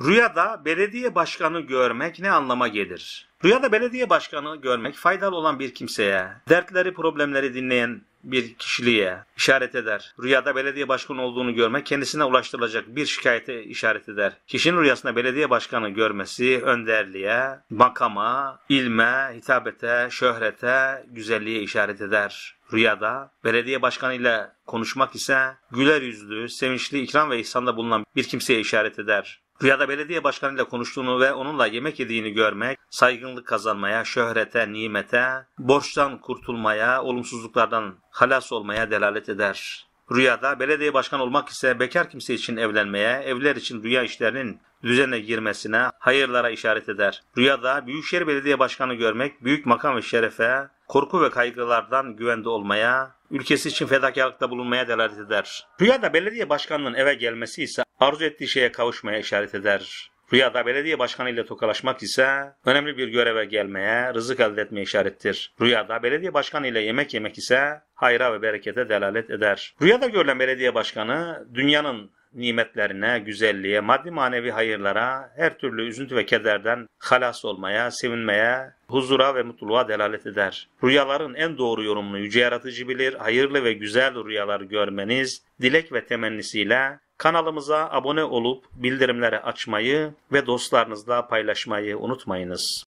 Rüyada belediye başkanı görmek ne anlama gelir? Rüyada belediye başkanı görmek faydalı olan bir kimseye, dertleri problemleri dinleyen bir kişiliğe işaret eder. Rüyada belediye başkanı olduğunu görmek kendisine ulaştırılacak bir şikayete işaret eder. Kişinin rüyasında belediye başkanı görmesi önderliğe, makama, ilme, hitabete, şöhrete, güzelliğe işaret eder. Rüyada belediye başkanıyla konuşmak ise güler yüzlü, sevinçli, ikram ve ihsanda bulunan bir kimseye işaret eder. Rüyada belediye başkanıyla konuştuğunu ve onunla yemek yediğini görmek, saygınlık kazanmaya, şöhrete, nimete, borçtan kurtulmaya, olumsuzluklardan halas olmaya delalet eder. Rüyada belediye başkan olmak ise bekar kimse için evlenmeye, evler için rüya işlerinin düzene girmesine, hayırlara işaret eder. Rüyada büyükşehir belediye başkanı görmek, büyük makam ve şerefe, korku ve kaygılardan güvende olmaya, ülkesi için fedakarlıkta bulunmaya delalet eder. Rüyada belediye başkanının eve gelmesi ise arzu ettiği şeye kavuşmaya işaret eder. Rüyada belediye başkanıyla tokalaşmak ise önemli bir göreve gelmeye, rızık elde etmeye işarettir. Rüyada belediye başkanıyla yemek yemek ise hayra ve berekete delalet eder. Rüyada görülen belediye başkanı dünyanın nimetlerine, güzelliğe, maddi manevi hayırlara, her türlü üzüntü ve kederden halas olmaya, sevinmeye, huzura ve mutluluğa delalet eder. Rüyaların en doğru yorumunu yüce yaratıcı bilir, hayırlı ve güzel rüyalar görmeniz, dilek ve temennisiyle Kanalımıza abone olup bildirimleri açmayı ve dostlarınızla paylaşmayı unutmayınız.